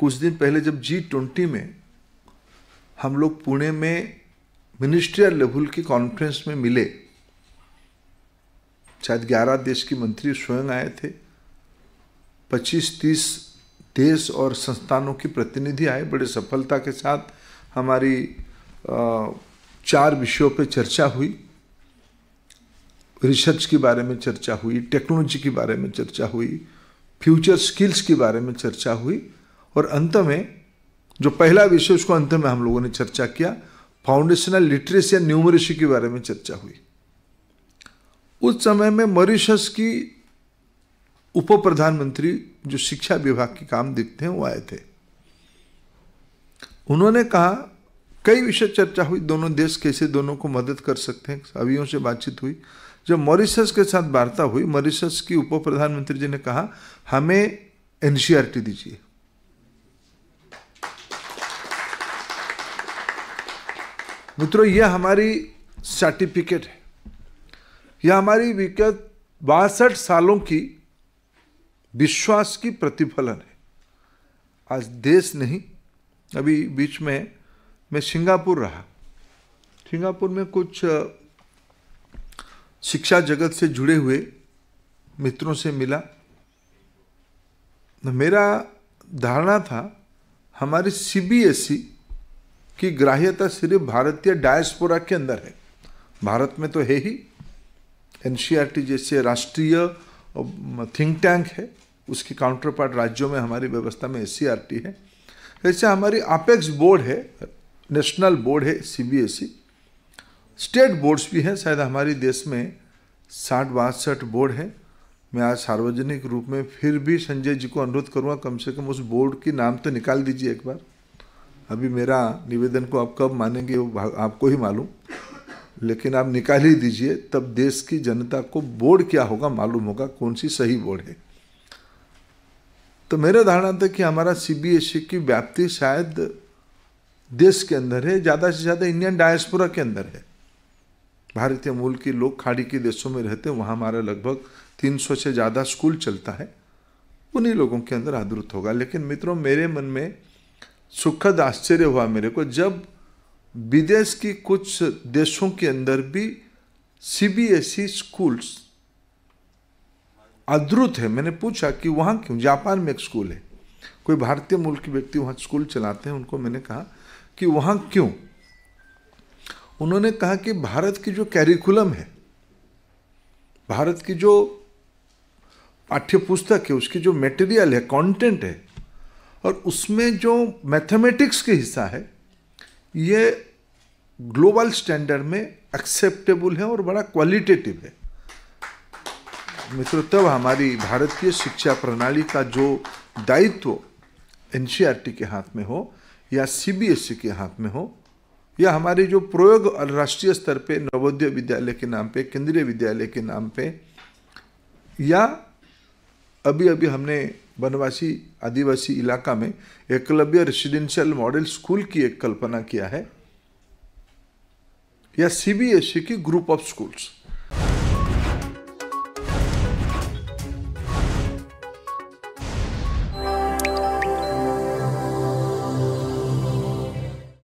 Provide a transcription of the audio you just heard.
कुछ दिन पहले जब जी ट्वेंटी में हम लोग पुणे में मिनिस्ट्रियल लेवल की कॉन्फ्रेंस में मिले शायद ग्यारह देश के मंत्री स्वयं आए थे पच्चीस तीस देश और संस्थानों के प्रतिनिधि आए बड़े सफलता के साथ हमारी चार विषयों पर चर्चा हुई रिसर्च के बारे में चर्चा हुई टेक्नोलॉजी के बारे में चर्चा हुई फ्यूचर स्किल्स के बारे में चर्चा हुई और अंत में जो पहला विषय उसको अंत में हम लोगों ने चर्चा किया फाउंडेशनल लिटरेसी या न्यूमरेसी के बारे में चर्चा हुई उस समय में मॉरिशस की उप प्रधानमंत्री जो शिक्षा विभाग के काम देखते हैं वो आए थे उन्होंने कहा कई विषय चर्चा हुई दोनों देश कैसे दोनों को मदद कर सकते हैं सभीयों से बातचीत हुई जब मॉरिशस के साथ वार्ता हुई मॉरिशस की उप प्रधानमंत्री जी ने कहा हमें एन दीजिए मित्रों यह हमारी सर्टिफिकेट है यह हमारी विगत बासठ सालों की विश्वास की प्रतिफलन है आज देश नहीं अभी बीच में मैं सिंगापुर रहा सिंगापुर में कुछ शिक्षा जगत से जुड़े हुए मित्रों से मिला मेरा धारणा था हमारी सी कि ग्राह्यता सिर्फ भारतीय डायस्पोरा के अंदर है भारत में तो है ही एन e जैसे राष्ट्रीय थिंक टैंक है उसकी काउंटर पार्ट राज्यों में हमारी व्यवस्था में एस e है ऐसे हमारी अपेक्स बोर्ड है नेशनल बोर्ड है सीबीएसई स्टेट बोर्ड्स भी हैं शायद हमारे देश में साठ बासठ बोर्ड हैं मैं आज सार्वजनिक रूप में फिर भी संजय जी को अनुरोध करूँगा कम से कम उस बोर्ड की नाम तो निकाल दीजिए एक बार अभी मेरा निवेदन को आप कब मानेंगे वो आपको ही मालूम लेकिन आप निकाल ही दीजिए तब देश की जनता को बोर्ड क्या होगा मालूम होगा कौन सी सही बोर्ड है तो मेरा धारणा था कि हमारा सीबीएसई e की व्याप्ति शायद देश के अंदर है ज़्यादा से ज़्यादा इंडियन डायस्पोरा के अंदर है भारतीय मूल के लोग खाड़ी के देशों में रहते हैं वहाँ हमारा लगभग 300 से ज़्यादा स्कूल चलता है उन्हीं लोगों के अंदर आदृत होगा लेकिन मित्रों मेरे मन में सुखद आश्चर्य हुआ मेरे को जब विदेश की कुछ देशों के अंदर भी सीबीएसई स्कूल्स e अद्भुत है मैंने पूछा कि वहाँ क्यों जापान में एक स्कूल है कोई भारतीय मूल के व्यक्ति वहाँ स्कूल चलाते हैं उनको मैंने कहा कि वहाँ क्यों उन्होंने कहा कि भारत की जो कैरिकुलम है भारत की जो पाठ्य पुस्तक है उसकी जो मटेरियल है कंटेंट है और उसमें जो मैथमेटिक्स के हिस्सा है ये ग्लोबल स्टैंडर्ड में एक्सेप्टेबल है और बड़ा क्वालिटेटिव है मित्रों तब हमारी भारतीय शिक्षा प्रणाली का जो दायित्व एन e के हाथ में हो या सी e के हाथ में हो या हमारे जो प्रयोग राष्ट्रीय स्तर पे नवोदय विद्यालय के नाम पे केंद्रीय विद्यालय के नाम पे या अभी अभी हमने वनवासी आदिवासी इलाका में एकलव्य रेसिडेंशियल मॉडल स्कूल की एक कल्पना किया है या सीबीएसई e की ग्रुप ऑफ स्कूल्स